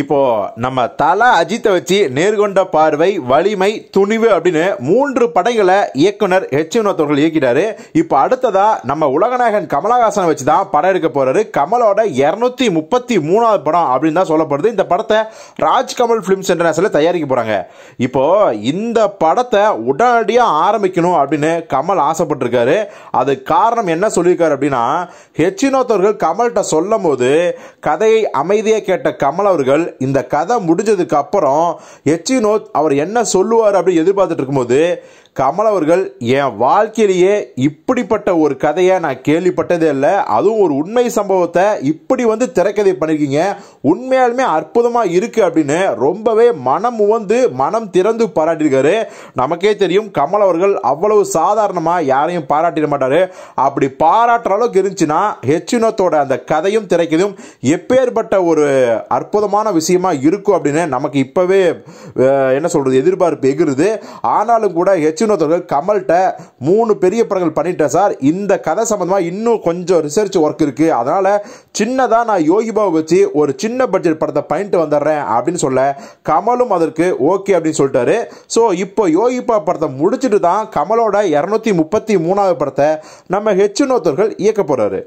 இப்போது நம்ம தலா அஜித்தை வச்சு நேர்கொண்ட பார்வை வலிமை துணிவு அப்படின்னு மூன்று படங்களை இயக்குனர் ஹெச் வினோத் அவர்கள் இயக்கிட்டாரு இப்போ அடுத்ததாக நம்ம உலகநாயகன் கமலஹாசனை வச்சு தான் படம் எடுக்க போகிறாரு கமலோட இரநூத்தி முப்பத்தி மூணாவது படம் அப்படின்னு தான் சொல்லப்படுது இந்த படத்தை ராஜ்கமல் ஃபிலிம்ஸ் இன்டர்நேஷனில் தயாரிக்க போகிறாங்க இப்போது இந்த படத்தை உடனடியாக ஆரம்பிக்கணும் அப்படின்னு கமல் ஆசைப்பட்டிருக்காரு அது காரணம் என்ன சொல்லியிருக்காரு அப்படின்னா ஹெச் வினோத் அவர்கள் கமல்கிட்ட சொல்லும் போது கதையை அமைதியாக கேட்ட கமல் அவர்கள் கமல் இந்த கதை முடிஞ்சதுக்கு அப்புறம் எச்சினோத் அவர் என்ன சொல்லுவார் அப்படின்னு எதிர்பார்த்துட்டு இருக்கும்போது கமல் அவர்கள் என் வாழ்க்கையிலேயே இப்படிப்பட்ட ஒரு கதையை நான் கேள்விப்பட்டதே இல்லை அதுவும் ஒரு உண்மை சம்பவத்தை இப்படி வந்து திரைக்கதை பண்ணியிருக்கீங்க உண்மையாலுமே அற்புதமாக இருக்குது அப்படின்னு ரொம்பவே மனம் உவந்து மனம் திறந்து பாராட்டியிருக்காரு நமக்கே தெரியும் கமல் அவர்கள் அவ்வளவு சாதாரணமாக யாரையும் பாராட்டிட மாட்டார் அப்படி பாராட்டுற அளவுக்கு இருந்துச்சுன்னா ஹெச்சினத்தோட அந்த கதையும் திரைக்கதையும் எப்பேற்பட்ட ஒரு அற்புதமான விஷயமா இருக்கும் அப்படின்னு நமக்கு இப்போவே என்ன சொல்கிறது எதிர்பார்ப்பு எகிருது ஆனாலும் கூட ஹெச் வினோத் கமல்கிட்ட மூணு பெரிய படங்கள் பண்ணிட்டேன் சார் இந்த கதை சம்மந்தமாக இன்னும் கொஞ்சம் ரிசர்ச் ஒர்க் இருக்குது அதனால் சின்னதாக நான் யோகிபாவை வச்சு ஒரு சின்ன பட்ஜெட் படத்தை பண்ணிட்டு வந்துடுறேன் அப்படின்னு சொல்ல கமலும் அதற்கு ஓகே அப்படின்னு சொல்லிட்டாரு ஸோ இப்போ யோகிபா படத்தை முடிச்சுட்டு தான் கமலோட இரநூத்தி முப்பத்தி மூணாவது படத்தை நம்ம ஹெச் வினோத்தர்கள் இயக்க போகிறாரு